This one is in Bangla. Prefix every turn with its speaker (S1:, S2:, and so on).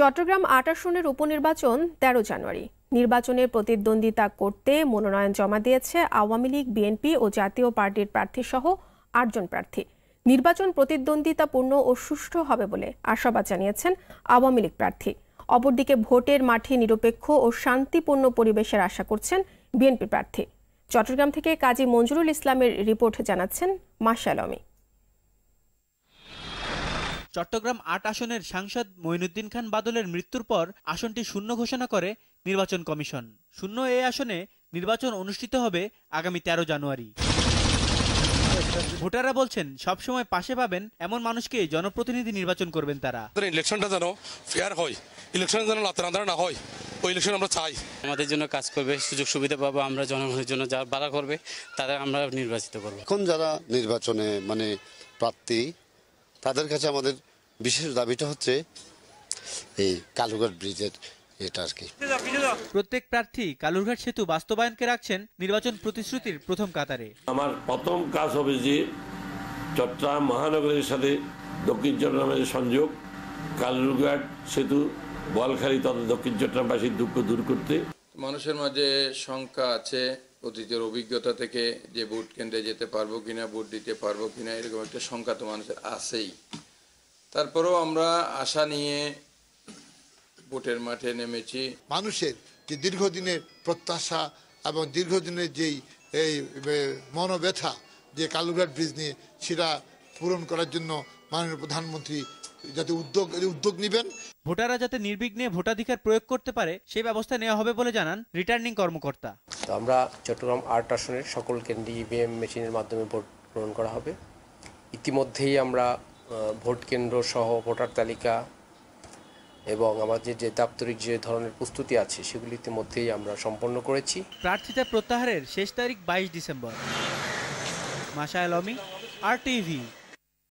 S1: চট্টগ্রাম আট আসনের উপনির্বাচন ১৩ জানুয়ারি নির্বাচনে প্রতিদ্বন্দ্বিতা করতে মনোনয়ন জমা দিয়েছে আওয়ামী লীগ বিএনপি ও জাতীয় পার্টির প্রার্থীসহ আটজন প্রার্থী নির্বাচন প্রতিদ্বন্দ্বিতাপূর্ণ ও সুষ্ঠু হবে বলে আশাবাদ জানিয়েছেন আওয়ামী লীগ প্রার্থী অপরদিকে ভোটের মাঠে নিরপেক্ষ ও শান্তিপূর্ণ পরিবেশের আশা করছেন বিএনপি প্রার্থী চট্টগ্রাম থেকে কাজী মঞ্জুরুল ইসলামের রিপোর্ট জানাচ্ছেন আলমী
S2: চট্টগ্রাম আট আসনের সাংসদ মঈনুদ্দিন খান বাদলের মৃত্যুর পর আসনটি শূন্য ঘোষণা করে নির্বাচন কমিশন শূন্য এ আসনে নির্বাচন অনুষ্ঠিত হবে আগামী তেরো জানুয়ারি ভোটাররা বলছেন সবসময় পাশে পাবেন এমন মানুষকে জনপ্রতিনিধি নির্বাচন করবেন তারা
S3: ইলেকশনটা যেন ফেয়ার হয় ইলেকশন যেন লাতারান্দারা না হয় ওই ইলেকশন আমরা চাই আমাদের জন্য কাজ করবে
S2: সুযোগ সুবিধা পাবো আমরা জনগণের জন্য যা বাধা করবে তারা আমরা নির্বাচিত করবো
S3: এখন যারা নির্বাচনে মানে প্রার্থী তাদের কাছে আমাদের বিশেষ দাবিটা হচ্ছে এই কালুঘাট ব্রিজের এটা আর কি প্রত্যেক
S2: প্রার্থী কালুরঘাট সেতু বাস্তবায়নকে রাখছেন নির্বাচন প্রতিশ্রুতির প্রথম কাতারে
S3: আমার প্রথম কাজ হবে যে চট্টগ্রাম মহানগরের সাথে দক্ষিণ চট্টগ্রামের সংযোগ কালুরঘাট সেতু বলখালি তথা দক্ষিণ চট্টগ্রামবাসীর দুঃখ দূর করতে মানুষের মাঝে শঙ্কা আছে অতীতের অভিজ্ঞতা থেকে যে ভোট কেন্দ্রে যেতে পারবো কিনা ভোট দিতে পারবো কিনা এরকম একটা শঙ্কা তো মানুষের আছেই তারপরেও আমরা আশা নিয়ে ভোটের মাঠে নেমেছি মানুষের যে দীর্ঘদিনের প্রত্যাশা এবং দীর্ঘদিনের যেই এই মনোব্যথা যে কালুঘাট ব্রিজ নিয়ে সেটা পূরণ করার জন্য মাননীয় প্রধানমন্ত্রী যাতে উদ্যোগ উদ্যোগ নেবেন
S2: ভোটাররা যাতে নির্বিঘ্নে ভোটাধিকার প্রয়োগ করতে পারে সেই ব্যবস্থা নেওয়া হবে বলে জানান রিটার্নিং কর্মকর্তা
S3: তো আমরা চট্টগ্রাম আর্ট আসনের সকল কেন্দ্রে ইভিএম মেশিনের মাধ্যমে ভোট গ্রহণ করা হবে ইতিমধ্যেই আমরা ভোট কেন্দ্র সহ ভোটার তালিকা এবং আমাদের যে দাপ্তরিক যে ধরনের প্রস্তুতি আছে সেগুলি ইতিমধ্যেই আমরা সম্পন্ন করেছি
S2: প্রার্থিতা প্রত্যাহারের শেষ তারিখ বাইশ ডিসেম্বর মাসায়ল অমি আর টিভি